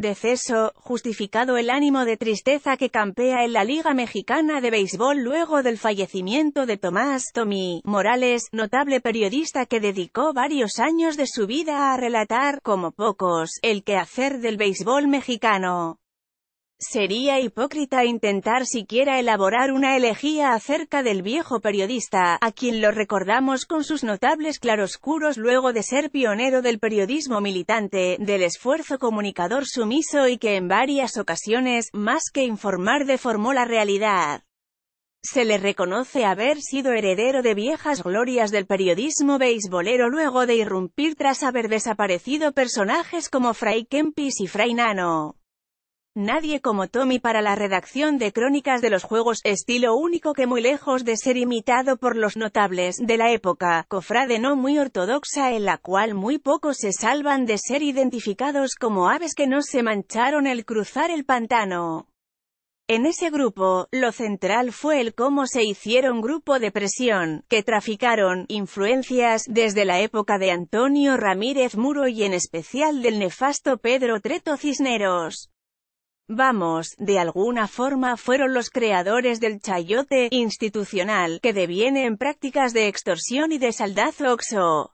deceso, justificado el ánimo de tristeza que campea en la Liga Mexicana de Béisbol luego del fallecimiento de Tomás Tommy Morales, notable periodista que dedicó varios años de su vida a relatar, como pocos, el quehacer del béisbol mexicano. Sería hipócrita intentar siquiera elaborar una elegía acerca del viejo periodista, a quien lo recordamos con sus notables claroscuros luego de ser pionero del periodismo militante, del esfuerzo comunicador sumiso y que en varias ocasiones, más que informar deformó la realidad. Se le reconoce haber sido heredero de viejas glorias del periodismo beisbolero luego de irrumpir tras haber desaparecido personajes como Fray Kempis y Fray Nano. Nadie como Tommy para la redacción de crónicas de los juegos, estilo único que muy lejos de ser imitado por los notables de la época, cofrade no muy ortodoxa en la cual muy pocos se salvan de ser identificados como aves que no se mancharon al cruzar el pantano. En ese grupo, lo central fue el cómo se hicieron grupo de presión, que traficaron influencias desde la época de Antonio Ramírez Muro y en especial del nefasto Pedro Treto Cisneros. Vamos, de alguna forma fueron los creadores del chayote institucional, que deviene en prácticas de extorsión y de saldazo oxo.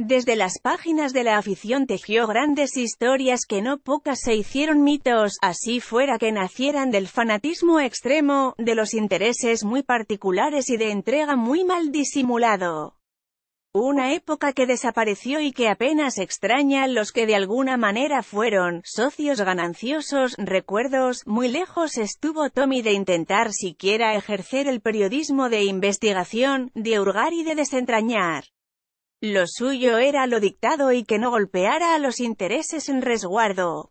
Desde las páginas de la afición tejió grandes historias que no pocas se hicieron mitos, así fuera que nacieran del fanatismo extremo, de los intereses muy particulares y de entrega muy mal disimulado. Una época que desapareció y que apenas extraña los que de alguna manera fueron socios gananciosos, recuerdos, muy lejos estuvo Tommy de intentar siquiera ejercer el periodismo de investigación, de hurgar y de desentrañar. Lo suyo era lo dictado y que no golpeara a los intereses en resguardo.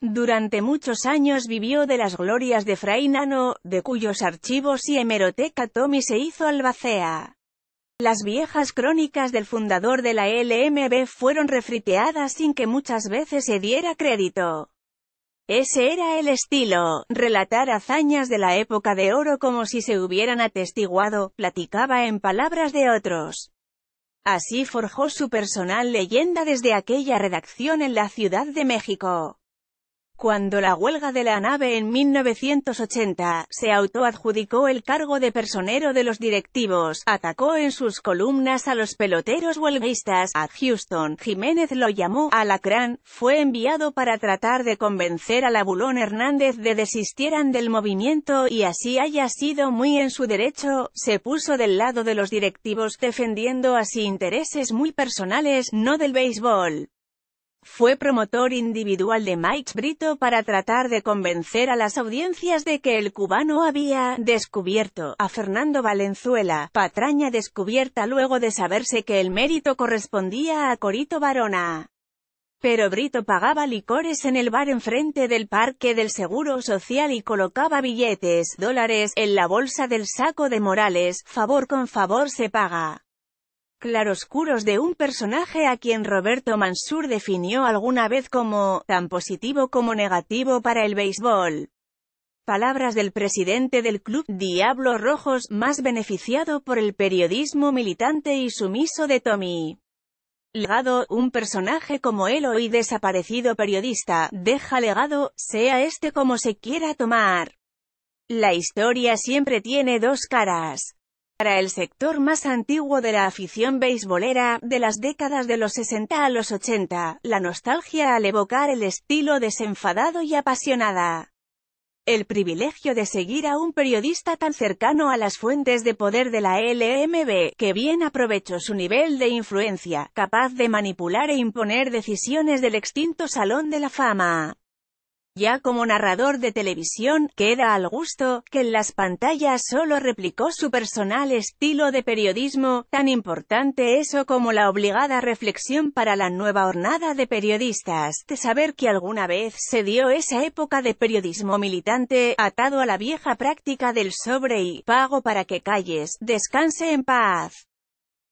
Durante muchos años vivió de las glorias de Fray Nano, de cuyos archivos y hemeroteca Tommy se hizo albacea. Las viejas crónicas del fundador de la LMB fueron refriteadas sin que muchas veces se diera crédito. Ese era el estilo, relatar hazañas de la época de oro como si se hubieran atestiguado, platicaba en palabras de otros. Así forjó su personal leyenda desde aquella redacción en la Ciudad de México. Cuando la huelga de la nave en 1980, se autoadjudicó el cargo de personero de los directivos, atacó en sus columnas a los peloteros huelguistas, a Houston, Jiménez lo llamó alacrán, fue enviado para tratar de convencer a la Bulón Hernández de desistieran del movimiento y así haya sido muy en su derecho, se puso del lado de los directivos defendiendo así intereses muy personales, no del béisbol. Fue promotor individual de Mike Brito para tratar de convencer a las audiencias de que el cubano había «descubierto» a Fernando Valenzuela, patraña descubierta luego de saberse que el mérito correspondía a Corito Barona pero Brito pagaba licores en el bar enfrente del Parque del Seguro Social y colocaba billetes, dólares, en la bolsa del saco de Morales, favor con favor se paga claroscuros de un personaje a quien Roberto Mansur definió alguna vez como «tan positivo como negativo para el béisbol». Palabras del presidente del club Diablo Rojos, más beneficiado por el periodismo militante y sumiso de Tommy. Legado, un personaje como él hoy desaparecido periodista, deja legado, sea este como se quiera tomar. La historia siempre tiene dos caras. Para el sector más antiguo de la afición beisbolera, de las décadas de los 60 a los 80, la nostalgia al evocar el estilo desenfadado y apasionada. El privilegio de seguir a un periodista tan cercano a las fuentes de poder de la LMB, que bien aprovechó su nivel de influencia, capaz de manipular e imponer decisiones del extinto Salón de la Fama. Ya como narrador de televisión, queda al gusto, que en las pantallas solo replicó su personal estilo de periodismo, tan importante eso como la obligada reflexión para la nueva hornada de periodistas, de saber que alguna vez se dio esa época de periodismo militante, atado a la vieja práctica del sobre y pago para que calles, descanse en paz.